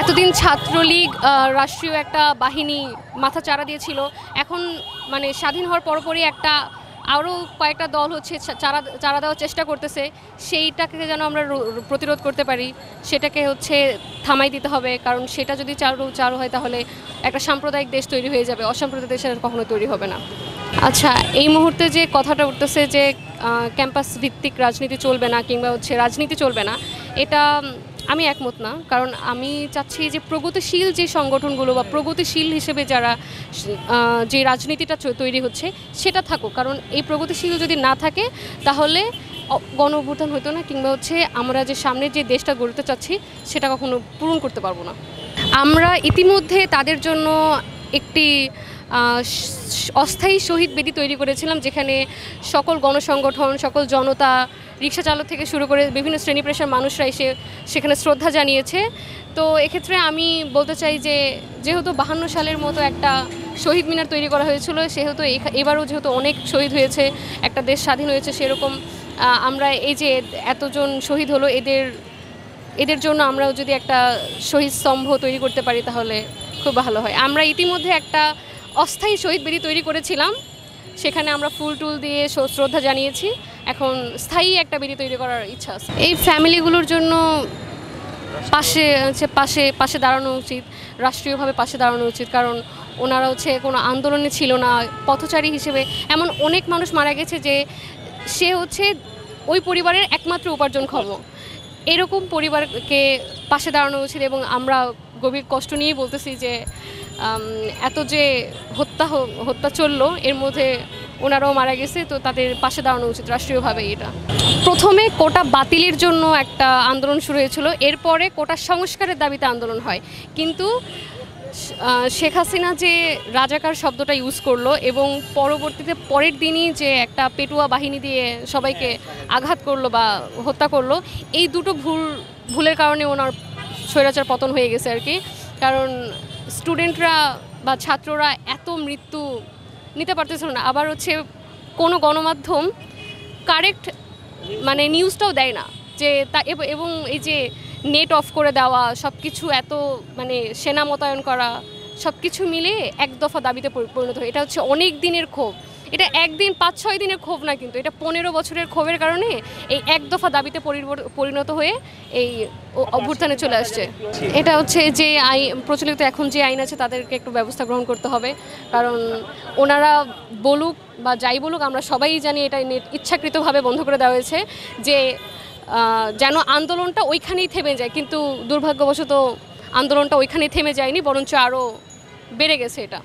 এতদিন ছাত্রলীগ রাষ্ট্রীয় একটা বাহিনী মাথা চারা দিয়েছিল এখন মানে স্বাধীন হওয়ার পরপরই একটা আরও কয়েকটা দল হচ্ছে চারা চারা দেওয়ার চেষ্টা করতেছে সেইটাকে যেন আমরা প্রতিরোধ করতে পারি সেটাকে হচ্ছে থামাই দিতে হবে কারণ সেটা যদি চারু চারু হয় তাহলে একটা সাম্প্রদায়িক দেশ তৈরি হয়ে যাবে অসাম্প্রদায়িক দেশ আর কখনো তৈরি হবে না আচ্ছা এই মুহূর্তে যে কথাটা উঠতেছে যে ক্যাম্পাস ভিত্তিক রাজনীতি চলবে না কিংবা হচ্ছে রাজনীতি চলবে না এটা আমি একমত না কারণ আমি চাচ্ছি যে প্রগতিশীল যে সংগঠনগুলো বা প্রগতিশীল হিসেবে যারা যে রাজনীতিটা তৈরি হচ্ছে সেটা থাকুক কারণ এই প্রগতিশীল যদি না থাকে তাহলে গণ অভ্যুত্থান হতো না কিংবা হচ্ছে আমরা যে সামনে যে দেশটা গড়তে চাচ্ছি সেটা কখনো পূরণ করতে পারবো না আমরা ইতিমধ্যে তাদের জন্য একটি অস্থায়ী শহীদ বেদি তৈরি করেছিলাম যেখানে সকল গণসংগঠন সকল জনতা রিক্সা চালক থেকে শুরু করে বিভিন্ন শ্রেণী পেশার মানুষরা এসে সেখানে শ্রদ্ধা জানিয়েছে তো এক্ষেত্রে আমি বলতে চাই যে যেহেতু বাহান্ন সালের মতো একটা শহীদ মিনার তৈরি করা হয়েছিল সেহেতু এবারও যেহেতু অনেক শহীদ হয়েছে একটা দেশ স্বাধীন হয়েছে সেরকম আমরা এই যে এতজন শহীদ হলো এদের এদের জন্য আমরাও যদি একটা শহীদ স্তম্ভ তৈরি করতে পারি তাহলে খুব ভালো হয় আমরা ইতিমধ্যে একটা অস্থায়ী শহীদ বেদি তৈরি করেছিলাম সেখানে আমরা ফুল টুল দিয়ে শ্রদ্ধা জানিয়েছি এখন স্থায়ী একটা বেদি তৈরি করার ইচ্ছা আছে এই ফ্যামিলিগুলোর জন্য পাশে হচ্ছে পাশে পাশে দাঁড়ানো উচিত রাষ্ট্রীয়ভাবে পাশে দাঁড়ানো উচিত কারণ ওনারা হচ্ছে কোনো আন্দোলনে ছিল না পথচারী হিসেবে এমন অনেক মানুষ মারা গেছে যে সে হচ্ছে ওই পরিবারের একমাত্র উপার্জনক্ষম এরকম পরিবারকে পাশে দাঁড়ানো উচিত এবং আমরা গভীর কষ্ট নিয়েই বলতেছি যে এত যে হত্যা হত্যা চললো এর মধ্যে ওনারাও মারা গেছে তো তাদের পাশে দাঁড়ানো উচিত রাষ্ট্রীয়ভাবে এটা প্রথমে কোটা বাতিলের জন্য একটা আন্দোলন শুরু হয়েছিল এরপরে কোটা সংস্কারের দাবিতে আন্দোলন হয় কিন্তু শেখ হাসিনা যে রাজাকার শব্দটা ইউজ করলো এবং পরবর্তীতে পরের দিনই যে একটা পেটুয়া বাহিনী দিয়ে সবাইকে আঘাত করলো বা হত্যা করলো এই দুটো ভুল ভুলের কারণে ওনার স্বৈরাচার পতন হয়ে গেছে আর কি কারণ স্টুডেন্টরা বা ছাত্ররা এত মৃত্যু নিতে পারতেছিল না আবার হচ্ছে কোনো গণমাধ্যম কারেক্ট মানে নিউজটাও দেয় না যে তা এবং এই যে নেট অফ করে দেওয়া সব কিছু এত মানে সেনা মোতায়েন করা সব কিছু মিলে এক দফা দাবিতে পরিণত হয় এটা হচ্ছে অনেক দিনের ক্ষোভ এটা একদিন পাঁচ ছয় দিনের ক্ষোভ না কিন্তু এটা পনেরো বছরের ক্ষোভের কারণে এই এক দফা দাবিতে পরিণত হয়ে এই অভ্যুত্থানে চলে আসছে এটা হচ্ছে যে আইন প্রচলিত এখন যে আইন আছে তাদেরকে একটু ব্যবস্থা গ্রহণ করতে হবে কারণ ওনারা বলুক বা যাই বলুক আমরা সবাই জানি এটা ইচ্ছাকৃতভাবে বন্ধ করে দেওয়া হয়েছে যে যেন আন্দোলনটা ওইখানেই থেমে যায় কিন্তু দুর্ভাগ্যবশত আন্দোলনটা ওইখানেই থেমে যায়নি বরঞ্চ আরও বেড়ে গেছে এটা